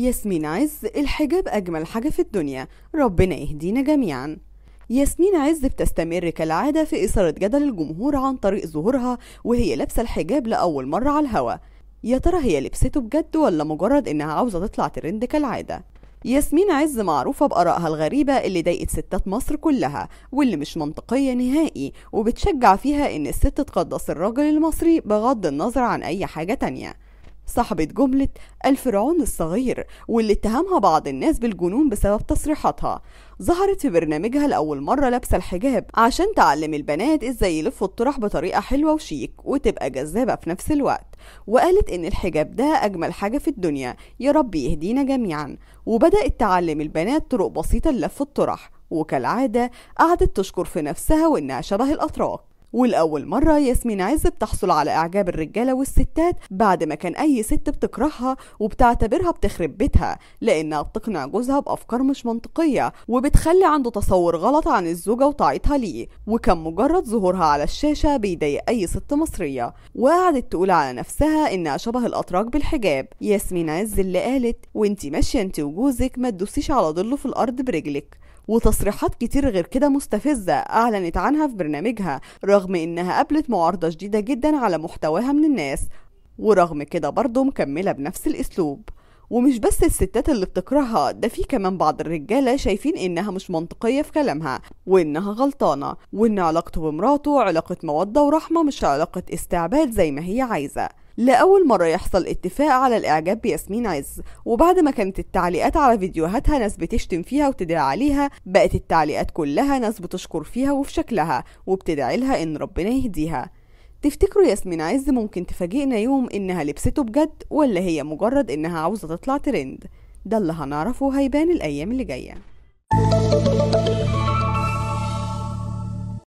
ياسمين عز الحجاب أجمل حاجة في الدنيا ربنا يهدينا جميعا ياسمين عز بتستمر كالعادة في إثارة جدل الجمهور عن طريق ظهورها وهي لابسة الحجاب لأول مرة على الهوا يا ترى هي لبسته بجد ولا مجرد إنها عاوزة تطلع ترند كالعادة ياسمين عز معروفة بآرائها الغريبة اللي ضايقت ستات مصر كلها واللي مش منطقية نهائي وبتشجع فيها إن الست تقدس الراجل المصري بغض النظر عن أي حاجة تانية صاحبة جملة الفرعون الصغير واللي اتهمها بعض الناس بالجنون بسبب تصريحاتها ظهرت في برنامجها لأول مرة لابسة الحجاب عشان تعلم البنات ازاي يلفوا الطرح بطريقة حلوة وشيك وتبقى جذابة في نفس الوقت وقالت ان الحجاب ده اجمل حاجة في الدنيا يا رب يهدينا جميعا وبدأت تعلم البنات طرق بسيطة للف الطرح وكالعادة قعدت تشكر في نفسها وإنها شبه الأتراك ولأول مرة ياسمين عز بتحصل على إعجاب الرجالة والستات بعد ما كان أي ست بتكرهها وبتعتبرها بتخرب بيتها لأنها بتقنع جوزها بأفكار مش منطقية وبتخلي عنده تصور غلط عن الزوجة وطاعتها ليه وكان مجرد ظهورها على الشاشة بيضايق أي ست مصرية وقعدت تقول على نفسها إنها شبه الأتراك بالحجاب ياسمين عز اللي قالت وانتي ماشية انتي وجوزك ما تدوسيش على ضله في الأرض برجلك وتصريحات كتير غير كده مستفزة أعلنت عنها في برنامجها رغم إنها قابلت معارضة جديدة جدا على محتواها من الناس ورغم كده برضه مكملة بنفس الأسلوب ومش بس الستات اللي بتكرهها ده في كمان بعض الرجالة شايفين إنها مش منطقية في كلامها وإنها غلطانة وإن علاقته بمراته علاقة مودة ورحمة مش علاقة استعباد زي ما هي عايزة لأول مرة يحصل اتفاق على الإعجاب بياسمين عز وبعد ما كانت التعليقات على فيديوهاتها ناس بتشتم فيها وتدعي عليها بقت التعليقات كلها ناس بتشكر فيها وفي شكلها وبتدعي لها إن ربنا يهديها تفتكروا ياسمين عز ممكن تفاجئنا يوم إنها لبسته بجد ولا هي مجرد إنها عاوزة تطلع ترند؟ ده اللي هنعرفه هيبان الأيام اللي جاية